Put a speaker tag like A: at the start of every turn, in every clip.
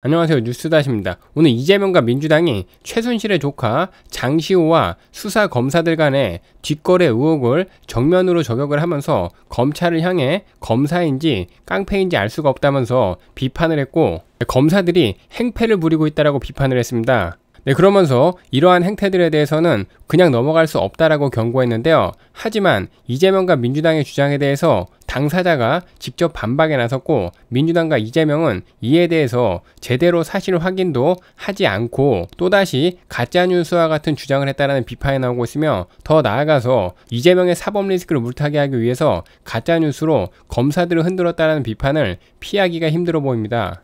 A: 안녕하세요 뉴스다십니다. 오늘 이재명과 민주당이 최순실의 조카 장시호와 수사 검사들 간의 뒷거래 의혹을 정면으로 저격을 하면서 검찰을 향해 검사인지 깡패인지 알 수가 없다면서 비판을 했고 검사들이 행패를 부리고 있다라고 비판을 했습니다. 네, 그러면서 이러한 행태들에 대해서는 그냥 넘어갈 수 없다라고 경고했는데요. 하지만 이재명과 민주당의 주장에 대해서 당사자가 직접 반박에 나섰고 민주당과 이재명은 이에 대해서 제대로 사실 확인도 하지 않고 또다시 가짜뉴스와 같은 주장을 했다라는 비판이 나오고 있으며 더 나아가서 이재명의 사법 리스크를 물타기 하기 위해서 가짜뉴스로 검사들을 흔들었다라는 비판을 피하기가 힘들어 보입니다.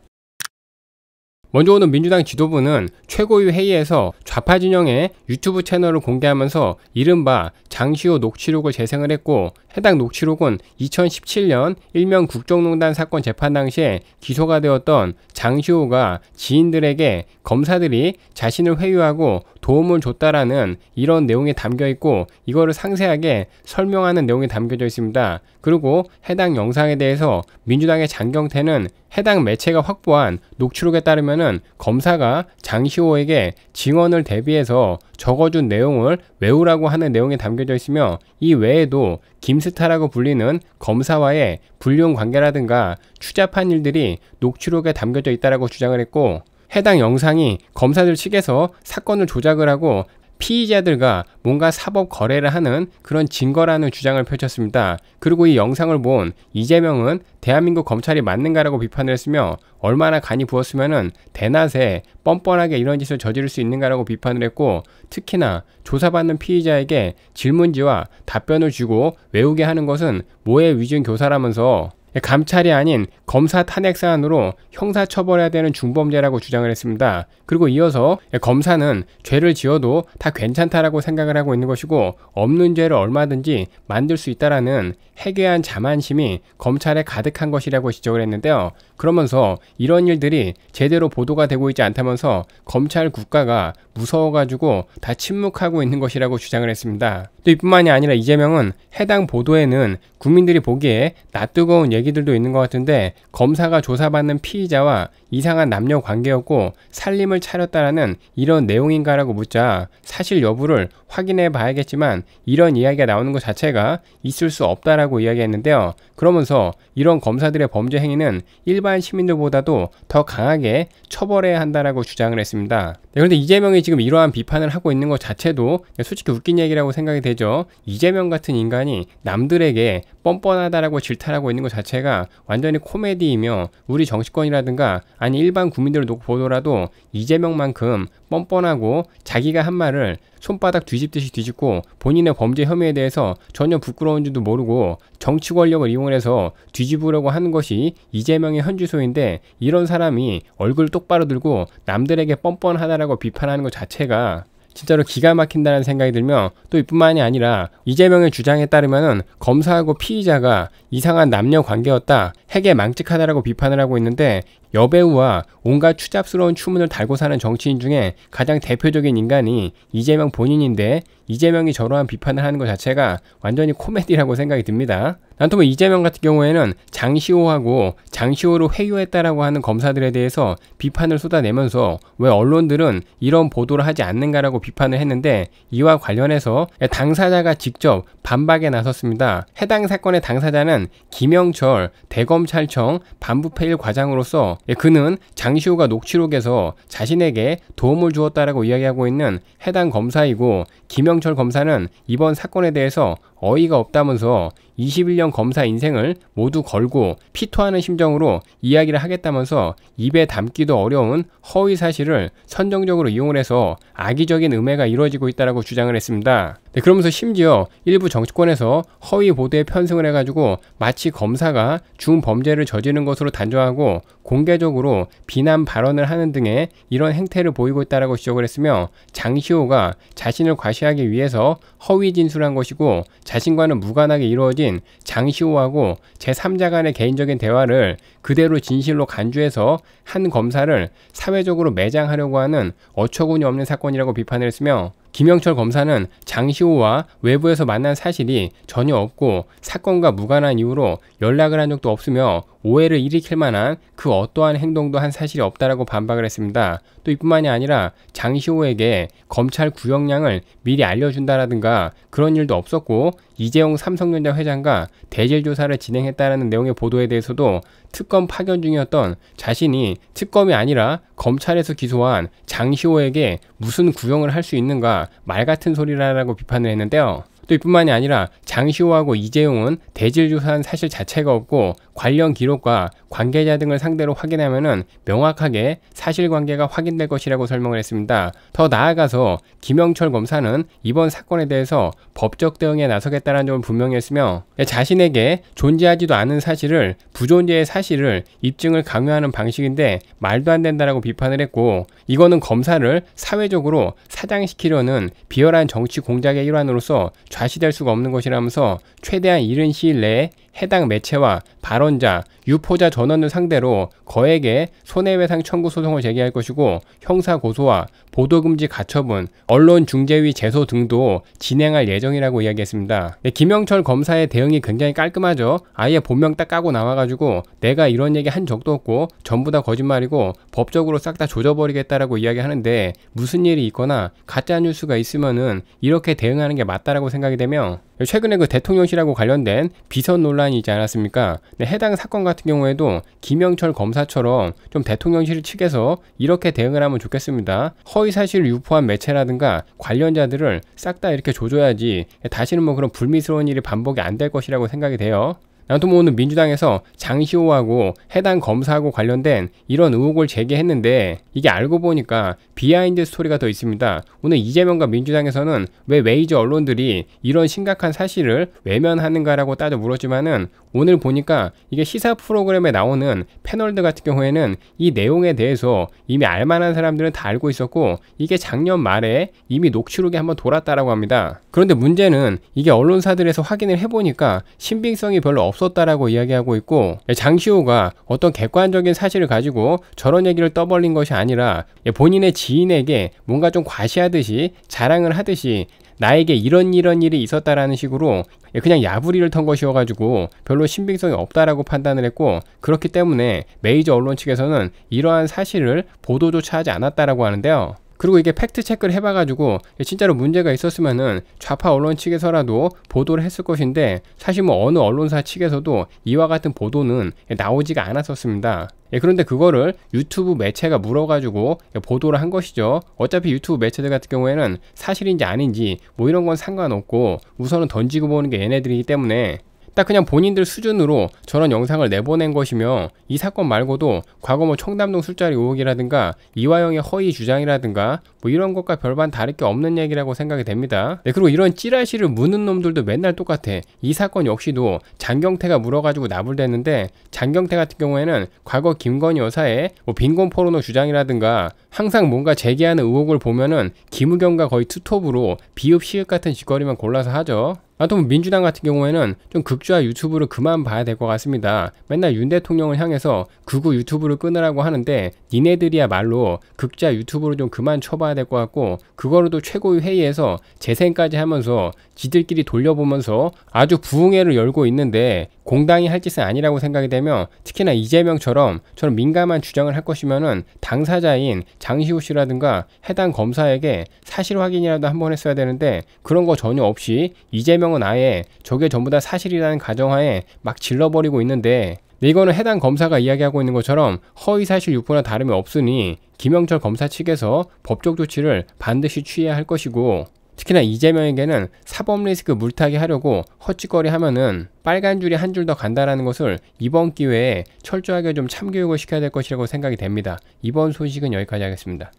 A: 먼저 오늘 민주당 지도부는 최고위 회의에서 좌파 진영의 유튜브 채널을 공개하면서 이른바 장시호 녹취록을 재생을 했고 해당 녹취록은 2017년 일명 국정농단 사건 재판 당시에 기소가 되었던 장시호가 지인들에게 검사들이 자신을 회유하고 도움을 줬다라는 이런 내용이 담겨 있고 이거를 상세하게 설명하는 내용이 담겨져 있습니다. 그리고 해당 영상에 대해서 민주당의 장경태는 해당 매체가 확보한 녹취록에 따르면 검사가 장시호에게 증언을 대비해서 적어준 내용을 외우라고 하는 내용이 담겨져 있으며 이 외에도 김스타라고 불리는 검사와의 불륜 관계라든가 추잡한 일들이 녹취록에 담겨져 있다라고 주장을 했고 해당 영상이 검사들 측에서 사건을 조작을 하고 피의자들과 뭔가 사법 거래를 하는 그런 증거라는 주장을 펼쳤습니다. 그리고 이 영상을 본 이재명은 대한민국 검찰이 맞는가라고 비판을 했으며 얼마나 간이 부었으면 대낮에 뻔뻔하게 이런 짓을 저지를 수 있는가라고 비판을 했고 특히나 조사받는 피의자에게 질문지와 답변을 주고 외우게 하는 것은 모의 위증 교사라면서 감찰이 아닌 검사 탄핵 사안으로 형사처벌해야 되는 중범죄라고 주장을 했습니다. 그리고 이어서 검사는 죄를 지어도 다 괜찮다라고 생각을 하고 있는 것이고 없는 죄를 얼마든지 만들 수 있다라는 해괴한 자만심이 검찰에 가득한 것이라고 지적을 했는데요. 그러면서 이런 일들이 제대로 보도가 되고 있지 않다면서 검찰 국가가 무서워가지고 다 침묵하고 있는 것이라고 주장을 했습니다. 또 이뿐만이 아니라 이재명은 해당 보도에는 국민들이 보기에 낯뜨거운 얘기 얘기들도 있는 것 같은데 검사가 조사받는 피의자와 이상한 남녀 관계였고 살림을 차렸다라는 이런 내용인가라고 묻자 사실 여부를 확인해 봐야겠지만 이런 이야기가 나오는 것 자체가 있을 수 없다라고 이야기했는데요. 그러면서 이런 검사들의 범죄 행위는 일반 시민들보다도 더 강하게 처벌해야 한다라고 주장을 했습니다. 네, 그런데 이재명이 지금 이러한 비판을 하고 있는 것 자체도 솔직히 웃긴 얘기라고 생각이 되죠. 이재명 같은 인간이 남들에게 뻔뻔하다라고 질타하고 있는 것 자체 자체가 완전히 코미디이며 우리 정치권이라든가 아니 일반 국민들을 놓고 보더라도 이재명만큼 뻔뻔하고 자기가 한 말을 손바닥 뒤집듯이 뒤집고 본인의 범죄 혐의에 대해서 전혀 부끄러운지도 모르고 정치 권력을 이용해서 뒤집으려고 하는 것이 이재명의 현주소인데 이런 사람이 얼굴 똑바로 들고 남들에게 뻔뻔하다라고 비판하는 것 자체가 진짜로 기가 막힌다는 생각이 들며 또 이뿐만이 아니라 이재명의 주장에 따르면 검사하고 피의자가 이상한 남녀 관계였다, 핵에 망측하다라고 비판을 하고 있는데 여배우와 온갖 추잡스러운 추문을 달고 사는 정치인 중에 가장 대표적인 인간이 이재명 본인인데 이재명이 저러한 비판을 하는 것 자체가 완전히 코미디라고 생각이 듭니다. 난토의 이재명 같은 경우에는 장시호하고 장시호로 회유했다라고 하는 검사들에 대해서 비판을 쏟아내면서 왜 언론들은 이런 보도를 하지 않는가라고 비판을 했는데 이와 관련해서 당사자가 직접 반박에 나섰습니다. 해당 사건의 당사자는 김영철 대검찰청 반부패일 과장으로서 예, 그는 장시호가 녹취록에서 자신에게 도움을 주었다라고 이야기하고 있는 해당 검사이고 김영철 검사는 이번 사건에 대해서 어이가 없다면서 21년 검사 인생을 모두 걸고 피토하는 심정으로 이야기를 하겠다면서 입에 담기도 어려운 허위 사실을 선정적으로 이용을 해서 악의적인 음해가 이루어지고 있다라고 주장을 했습니다. 네, 그러면서 심지어 일부 정치권에서 허위 보도에 편승을 해가지고 마치 검사가 중범죄를 저지른 것으로 단정하고 공개적으로 비난 발언을 하는 등의 이런 행태를 보이고 있다라고 지적을 했으며 장시호가 자신을 과시하기 위해서 허위 진술한 것이고 자신과는 무관하게 이루어진 장시호하고 제3자 간의 개인적인 대화를 그대로 진실로 간주해서 한 검사를 사회적으로 매장하려고 하는 어처구니 없는 사건이라고 비판을 했으며 김영철 검사는 장시호와 외부에서 만난 사실이 전혀 없고 사건과 무관한 이유로 연락을 한 적도 없으며 오해를 일으킬 만한 그 어떠한 행동도 한 사실이 없다라고 반박을 했습니다. 또 이뿐만이 아니라 장시호에게 검찰 구형량을 미리 알려준다라든가 그런 일도 없었고 이재용 삼성전자 회장과 대질 조사를 진행했다라는 내용의 보도에 대해서도 특검 파견 중이었던 자신이 특검이 아니라 검찰에서 기소한 장시호에게 무슨 구형을 할 수 있는가 말 같은 소리라라고 비판을 했는데요. 또 이뿐만이 아니라 장시호하고 이재용은 대질 조사한 사실 자체가 없고 관련 기록과 관계자 등을 상대로 확인하면 명확하게 사실관계가 확인될 것이라고 설명을 했습니다. 더 나아가서 김영철 검사는 이번 사건에 대해서 법적 대응에 나서겠다는 점을 분명히 했으며 자신에게 존재하지도 않은 사실을 부존재의 사실을 입증을 강요하는 방식인데 말도 안된다고 비판을 했고 이거는 검사를 사회적으로 사장시키려는 비열한 정치 공작의 일환으로서 좌시될 수가 없는 것이라면서 최대한 이른 시일 내에 해당 매체와 발언자, 유포자 전원을 상대로 거액의 손해배상 청구 소송을 제기할 것이고 형사고소와 보도금지 가처분, 언론중재위 제소 등도 진행할 예정이라고 이야기했습니다. 네, 김영철 검사의 대응이 굉장히 깔끔하죠. 아예 본명 딱 까고 나와가지고 내가 이런 얘기 한 적도 없고 전부 다 거짓말이고 법적으로 싹 다 조져버리겠다라고 이야기하는데 무슨 일이 있거나 가짜뉴스가 있으면은 이렇게 대응하는 게 맞다라고 생각이 되며 최근에 그 대통령실하고 관련된 비선 논란이 있지 않았습니까? 네, 해당 사건 같은 경우에도 김영철 검사처럼 좀 대통령실 측에서 이렇게 대응을 하면 좋겠습니다. 허위 사실을 유포한 매체라든가 관련자들을 싹 다 이렇게 조져야지 다시는 뭐 그런 불미스러운 일이 반복이 안 될 것이라고 생각이 돼요. 나토모는 민주당에서 장시호하고 해당 검사하고 관련된 이런 의혹을 제기했는데 이게 알고 보니까 비하인드 스토리가 더 있습니다. 오늘 이재명과 민주당에서는 왜 웨이저 언론들이 이런 심각한 사실을 외면하는가라고 따져 물었지만은 오늘 보니까 이게 시사 프로그램에 나오는 패널들 같은 경우에는 이 내용에 대해서 이미 알만한 사람들은 다 알고 있었고 이게 작년 말에 이미 녹취록에 한번 돌았다라고 합니다. 그런데 문제는 이게 언론사들에서 확인을 해보니까 신빙성이 별로 없 없었다라고 이야기하고 있고 장시호가 어떤 객관적인 사실을 가지고 저런 얘기를 떠벌린 것이 아니라 예, 본인의 지인에게 뭔가 좀 과시하듯이 자랑을 하듯이 나에게 이런 이런 일이 있었다라는 식으로 예, 그냥 야부리를 턴 것이어가지고 별로 신빙성이 없다라고 판단을 했고 그렇기 때문에 메이저 언론 측에서는 이러한 사실을 보도조차 하지 않았다라고 하는데요. 그리고 이게 팩트 체크를 해봐가지고 진짜로 문제가 있었으면은 좌파 언론 측에서라도 보도를 했을 것인데 사실 뭐 어느 언론사 측에서도 이와 같은 보도는 나오지가 않았었습니다. 예, 그런데 그거를 유튜브 매체가 물어가지고 보도를 한 것이죠. 어차피 유튜브 매체들 같은 경우에는 사실인지 아닌지 뭐 이런 건 상관없고 우선은 던지고 보는 게 얘네들이기 때문에 딱 그냥 본인들 수준으로 저런 영상을 내보낸 것이며 이 사건 말고도 과거 뭐 청담동 술자리 의혹이라든가 이화영의 허위 주장이라든가 뭐 이런 것과 별반 다를 게 없는 얘기라고 생각이 됩니다. 네, 그리고 이런 찌라시를 무는 놈들도 맨날 똑같아. 이 사건 역시도 장경태가 물어가지고 나불대는데 장경태 같은 경우에는 과거 김건희 여사의 뭐 빈곤 포르노 주장이라든가 항상 뭔가 제기하는 의혹을 보면은 김우경과 거의 투톱으로 비읍 시읍 같은 짓거리만 골라서 하죠. 아무튼 뭐 민주당 같은 경우에는 좀 극좌 유튜브를 그만 봐야 될 것 같습니다. 맨날 윤 대통령을 향해서 극우 유튜브를 끊으라고 하는데 니네들이야말로 극좌 유튜브를 좀 그만 쳐봐야 될 것 같고 그거로도 최고위 회의에서 재생까지 하면서 지들끼리 돌려보면서 아주 부흥회를 열고 있는데 공당이 할 짓은 아니라고 생각이 되며 특히나 이재명처럼 저런 민감한 주장을 할 것이면은 당사자인 장시호 씨라든가 해당 검사에게 사실 확인이라도 한번 했어야 되는데 그런 거 전혀 없이 이재명 해병은 아예 저게 전부 다 사실이라는 가정하에 막 질러버리고 있는데 이거는 해당 검사가 이야기하고 있는 것처럼 허위사실 유포나 다름이 없으니 김영철 검사 측에서 법적 조치를 반드시 취해야 할 것이고 특히나 이재명에게는 사법 리스크 물타기 하려고 헛짓거리 하면은 빨간 줄이 한 줄 더 간다라는 것을 이번 기회에 철저하게 좀 참교육을 시켜야 될 것이라고 생각이 됩니다. 이번 소식은 여기까지 하겠습니다.